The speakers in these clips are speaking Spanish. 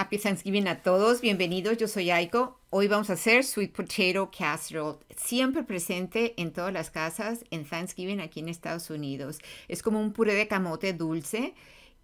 Happy Thanksgiving a todos, bienvenidos, yo soy Aiko. Hoy vamos a hacer sweet potato casserole, siempre presente en todas las casas en Thanksgiving aquí en Estados Unidos. Es como un puré de camote dulce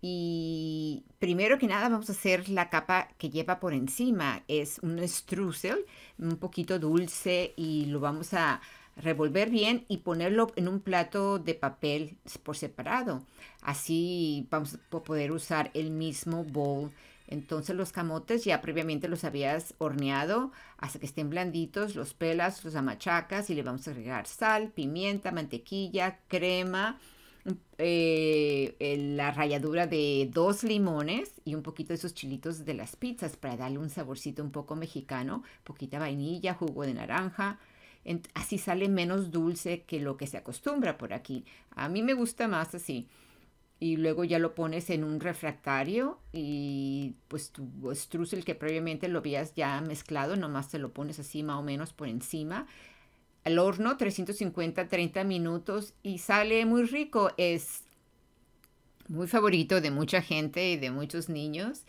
y primero que nada vamos a hacer la capa que lleva por encima. Es un streusel, un poquito dulce y lo vamos a, revolver bien y ponerlo en un plato de papel por separado. Así vamos a poder usar el mismo bowl. Entonces los camotes ya previamente los habías horneado hasta que estén blanditos, los pelas, los amachacas y le vamos a agregar sal, pimienta, mantequilla, crema, eh, la ralladura de dos limones y un poquito de esos chilitos de las pizzas para darle un saborcito un poco mexicano, poquita vainilla, jugo de naranja, así sale menos dulce que lo que se acostumbra por aquí. A mí me gusta más así. Y luego ya lo pones en un refractario y pues tu el que previamente lo habías ya mezclado, nomás te lo pones así más o menos por encima. Al horno, 350, 30 minutos y sale muy rico. Es muy favorito de mucha gente y de muchos niños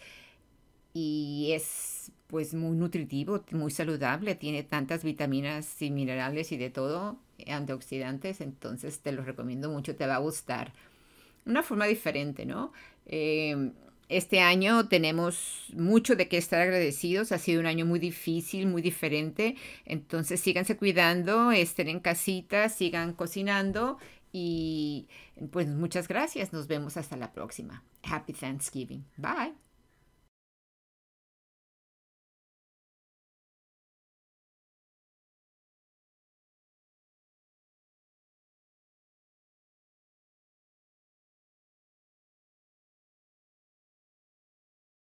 y es pues muy nutritivo, muy saludable, tiene tantas vitaminas y minerales y de todo, eh, antioxidantes, entonces te lo recomiendo mucho, te va a gustar. Una forma diferente, ¿no? Em, este año tenemos mucho de qué estar agradecidos. Ha sido un año muy difícil, muy diferente. Entonces síganse cuidando, estén en casita, sigan cocinando y pues muchas gracias. Nos vemos hasta la próxima. Happy Thanksgiving. Bye.